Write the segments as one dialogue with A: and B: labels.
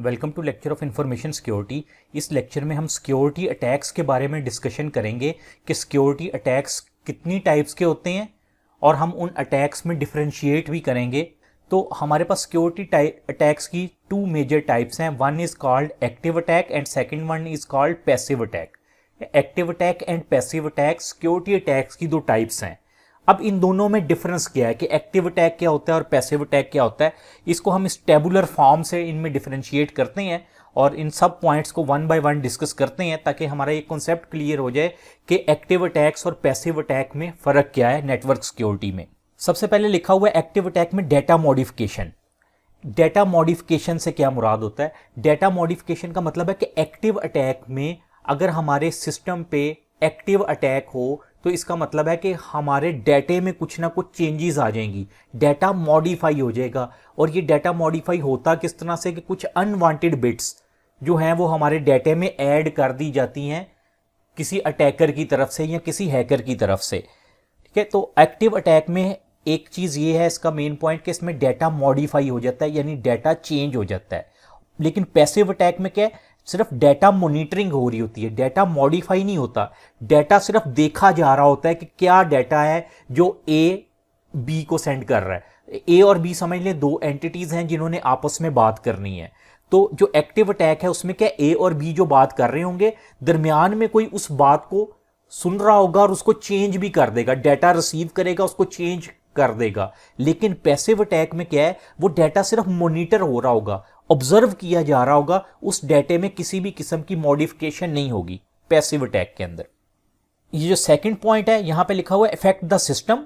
A: welcome to lecture of information security इस lecture में हम सिक्योरिटी अटैक्स के बारे में डिस्कशन करेंगे कि सिक्योरिटी अटैक्स कितनी टाइप्स के होते हैं और हम उन अटैक्स में डिफ्रेंशिएट भी करेंगे तो हमारे पास सिक्योरिटी अटैक्स की टू मेजर टाइप्स हैं one is called active attack and second one is called passive attack active attack and passive attack security attacks की दो टाइप्स हैं अब इन दोनों में डिफरेंस क्या है कि एक्टिव अटैक क्या होता है और पैसिव अटैक क्या होता है इसको हम इस फॉर्म से इनमें डिफ्रेंशिएट करते हैं और इन सब पॉइंट्स को वन बाय वन डिस्कस करते हैं ताकि हमारा ये कॉन्सेप्ट क्लियर हो जाए कि एक्टिव अटैक्स और पैसिव अटैक में फ़र्क क्या है नेटवर्क सिक्योरिटी में सबसे पहले लिखा हुआ है एक्टिव अटैक में डेटा मॉडिफिकेशन डेटा मॉडिफिकेशन से क्या मुराद होता है डेटा मॉडिफिकेशन का मतलब है कि एक्टिव अटैक में अगर हमारे सिस्टम पे एक्टिव अटैक हो तो इसका मतलब है कि हमारे डेटे में कुछ ना कुछ चेंजेस आ जाएंगी डेटा मॉडिफाई हो जाएगा और ये डेटा मॉडिफाई होता किस तरह से कि कुछ अनवांटेड बिट्स जो हैं वो हमारे डेटे में ऐड कर दी जाती हैं किसी अटैकर की तरफ से या किसी हैकर की तरफ से ठीक है तो एक्टिव अटैक में एक चीज़ ये है इसका मेन पॉइंट कि इसमें डेटा मॉडिफाई हो जाता है यानी डेटा चेंज हो जाता है लेकिन पैसिव अटैक में क्या है सिर्फ डेटा मॉनिटरिंग हो रही होती है डेटा मॉडिफाई नहीं होता डेटा सिर्फ देखा जा रहा होता है कि क्या डेटा है जो ए बी को सेंड कर रहा है ए और बी समझ लें दो एंटिटीज़ हैं जिन्होंने आपस में बात करनी है तो जो एक्टिव अटैक है उसमें क्या ए और बी जो बात कर रहे होंगे दरमियान में कोई उस बात को सुन रहा होगा और उसको चेंज भी कर देगा डेटा रिसीव करेगा उसको चेंज कर देगा लेकिन पैसिव अटैक में क्या है वो डेटा सिर्फ मोनिटर हो रहा होगा ऑब्जर्व किया जा रहा होगा उस डेटे में किसी भी किस्म की मॉडिफिकेशन नहीं होगी पैसिव अटैक के अंदर ये जो सेकंड पॉइंट है यहां पे लिखा हुआ इफेक्ट द सिस्टम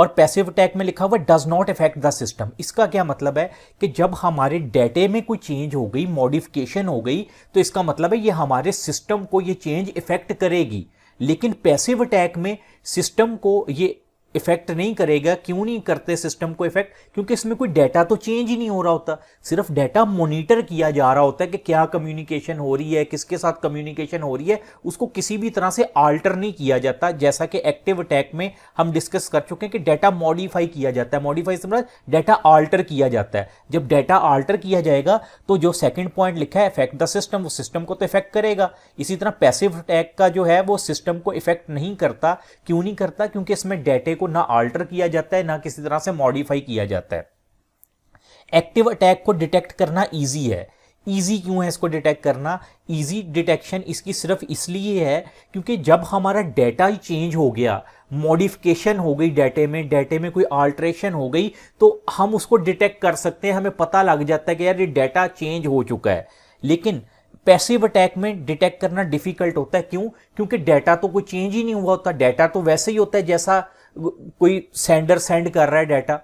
A: और पैसिव अटैक में लिखा हुआ does not effect the system इसका क्या मतलब है कि जब हमारे डेटे में कोई चेंज हो गई मॉडिफिकेशन हो गई तो इसका मतलब है ये हमारे सिस्टम को ये चेंज इफेक्ट करेगी लेकिन पैसिव अटैक में सिस्टम को ये इफेक्ट नहीं करेगा क्यों नहीं करते सिस्टम को इफेक्ट क्योंकि इसमें कोई डाटा तो चेंज ही नहीं हो रहा होता सिर्फ डाटा मॉनिटर किया जा रहा होता है कि क्या कम्युनिकेशन हो रही है किसके साथ कम्युनिकेशन हो रही है उसको किसी भी तरह से आल्टर नहीं किया जाता जैसा कि एक्टिव अटैक में हम डिस्कस कर चुके हैं कि डाटा मॉडिफाई किया जाता है मॉडिफाई समझ डाटा आल्टर किया जाता है जब डाटा आल्टर किया जाएगा तो जो सेकेंड पॉइंट लिखा है इफेक्ट द सिस्टम वो सिस्टम को तो इफेक्ट करेगा इसी तरह पैसिव अटैक का जो है वो सिस्टम को इफेक्ट नहीं करता क्यों नहीं करता क्योंकि इसमें डाटे को ना आल्टर किया जाता है ना किसी तरह से मॉडिफाई किया जाता है एक्टिव अटैक को डिटेक्ट करना ईजी है ईजी क्यों है इसको डिटेक्ट करना ईजी डिटेक्शन इसकी सिर्फ इसलिए है क्योंकि जब हमारा डेटा ही चेंज हो गया मॉडिफिकेशन हो गई डेटे में डेटे में कोई आल्ट्रेशन हो गई तो हम उसको डिटेक्ट कर सकते हैं हमें पता लग जाता है कि यार ये डेटा चेंज हो चुका है लेकिन पैसिव अटैक में डिटेक्ट करना डिफिकल्ट होता है क्यों क्योंकि डेटा तो कोई चेंज ही नहीं हुआ होता डेटा तो वैसे ही होता है जैसा कोई सेंडर सेंड कर रहा है डाटा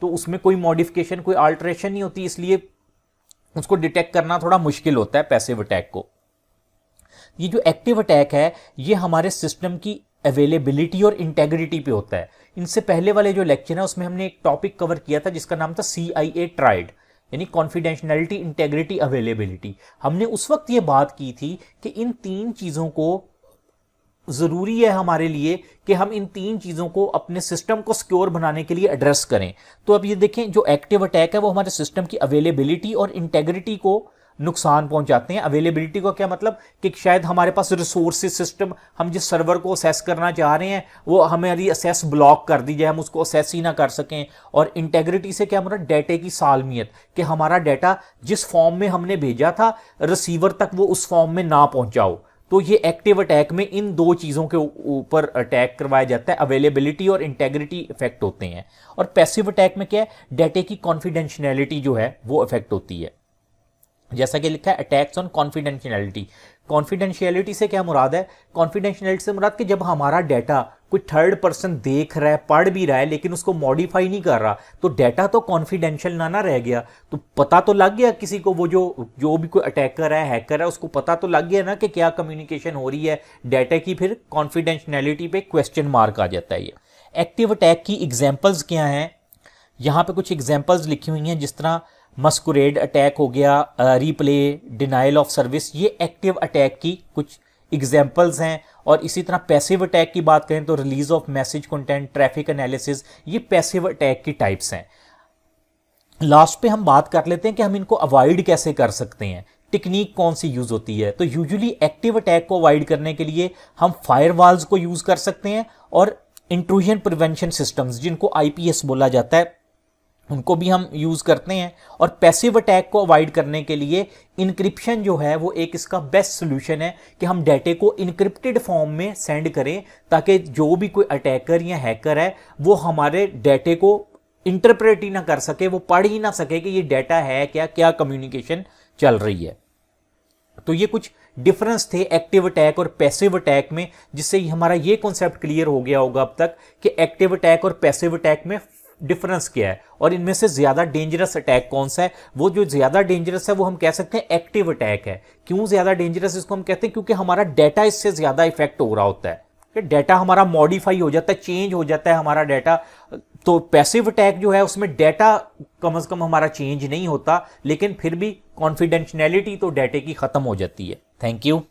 A: तो उसमें कोई मॉडिफिकेशन कोई अल्ट्रेशन नहीं होती इसलिए उसको डिटेक्ट करना थोड़ा मुश्किल होता है पैसिव अटैक को ये जो एक्टिव अटैक है ये हमारे सिस्टम की अवेलेबिलिटी और इंटेग्रिटी पे होता है इनसे पहले वाले जो लेक्चर है उसमें हमने एक टॉपिक कवर किया था जिसका नाम था सी आई ए ट्राइड यानी कॉन्फिडेंशनलिटी इंटेग्रिटी अवेलेबिलिटी हमने उस वक्त ये बात की थी कि इन तीन चीज़ों को ज़रूरी है हमारे लिए कि हम इन तीन चीज़ों को अपने सिस्टम को सिक्योर बनाने के लिए एड्रेस करें तो अब ये देखें जो एक्टिव अटैक है वो हमारे सिस्टम की अवेलेबिलिटी और इंटेग्रिटी को नुकसान पहुंचाते हैं अवेलेबिलिटी का क्या मतलब कि शायद हमारे पास रिसोर्स सिस्टम हम जिस सर्वर को असेस करना चाह रहे हैं वो हमारी असेस ब्लॉक कर दी जाए हम उसको असेस ही ना कर सकें और इंटेग्रिटी से क्या मतलब डेटे की सालमियत कि हमारा डेटा जिस फॉर्म में हमने भेजा था रिसीवर तक वो उस फॉर्म में ना पहुंचाओ तो ये एक्टिव अटैक में इन दो चीज़ों के ऊपर अटैक करवाया जाता है अवेलेबिलिटी और इंटेग्रिटी इफेक्ट होते हैं और पैसिव अटैक में क्या है डेटे की कॉन्फिडेंशनैलिटी जो है वो इफेक्ट होती है जैसा कि लिखा है अटैक्स ऑन कॉन्फिडेंशनैलिटी कॉन्फिडेंशियलिटी से क्या मुराद है कॉन्फिडेंशियलिटी से मुराद कि जब हमारा डेटा कोई थर्ड पर्सन देख रहा है पढ़ भी रहा है लेकिन उसको मॉडिफाई नहीं कर रहा तो डाटा तो कॉन्फिडेंशियल ना ना रह गया तो पता तो लग गया किसी को वो जो जो भी कोई अटैकर है हैकर है उसको पता तो लग गया ना कि क्या कम्युनिकेशन हो रही है डाटा की फिर कॉन्फिडेंशनैलिटी पे क्वेश्चन मार्क आ जाता है ये एक्टिव अटैक की एग्जाम्पल्स क्या हैं यहाँ पर कुछ एग्जाम्पल्स लिखी हुई हैं जिस तरह मस्कुरेड अटैक हो गया रिप्ले डिनाइल ऑफ सर्विस ये एक्टिव अटैक की कुछ एग्जाम्पल्स हैं और इसी तरह पैसिव अटैक की बात करें तो release of message content traffic analysis ये पैसिव अटैक की टाइप्स हैं लास्ट पे हम बात कर लेते हैं कि हम इनको अवॉइड कैसे कर सकते हैं टेक्निक कौन सी यूज़ होती है तो यूजुअली एक्टिव अटैक को अवॉइड करने के लिए हम फायरवॉल्स को यूज़ कर सकते हैं और इंट्रूजन प्रिवेंशन सिस्टम्स जिनको आईपीएस बोला जाता है उनको भी हम यूज़ करते हैं और पैसिव अटैक को अवॉइड करने के लिए इनक्रिप्शन जो है वो एक इसका बेस्ट सोल्यूशन है कि हम डेटे को इनक्रिप्टेड फॉर्म में सेंड करें ताकि जो भी कोई अटैकर या हैकर है वो हमारे डेटे को इंटरप्रेट ही ना कर सके वो पढ़ ही ना सके कि ये डेटा है क्या क्या कम्युनिकेशन चल रही है तो ये कुछ डिफरेंस थे एक्टिव अटैक और पैसिव अटैक में जिससे हमारा ये कॉन्सेप्ट क्लियर हो गया होगा अब तक कि एक्टिव अटैक और पैसिव अटैक में डिफरेंस क्या है और इनमें से ज़्यादा डेंजरस अटैक कौन सा है वो जो ज़्यादा डेंजरस है वो हम कह सकते हैं एक्टिव अटैक है क्यों ज़्यादा डेंजरस इसको हम कहते हैं क्योंकि हमारा डेटा इससे ज़्यादा इफेक्ट हो रहा होता है कि डेटा हमारा मॉडिफाई हो जाता है चेंज हो जाता है हमारा डेटा तो पैसिव अटैक जो है उसमें डेटा कम अज़ कम हमारा चेंज नहीं होता लेकिन फिर भी कॉन्फिडेंशनैलिटी तो डेटे की ख़त्म हो जाती है थैंक यू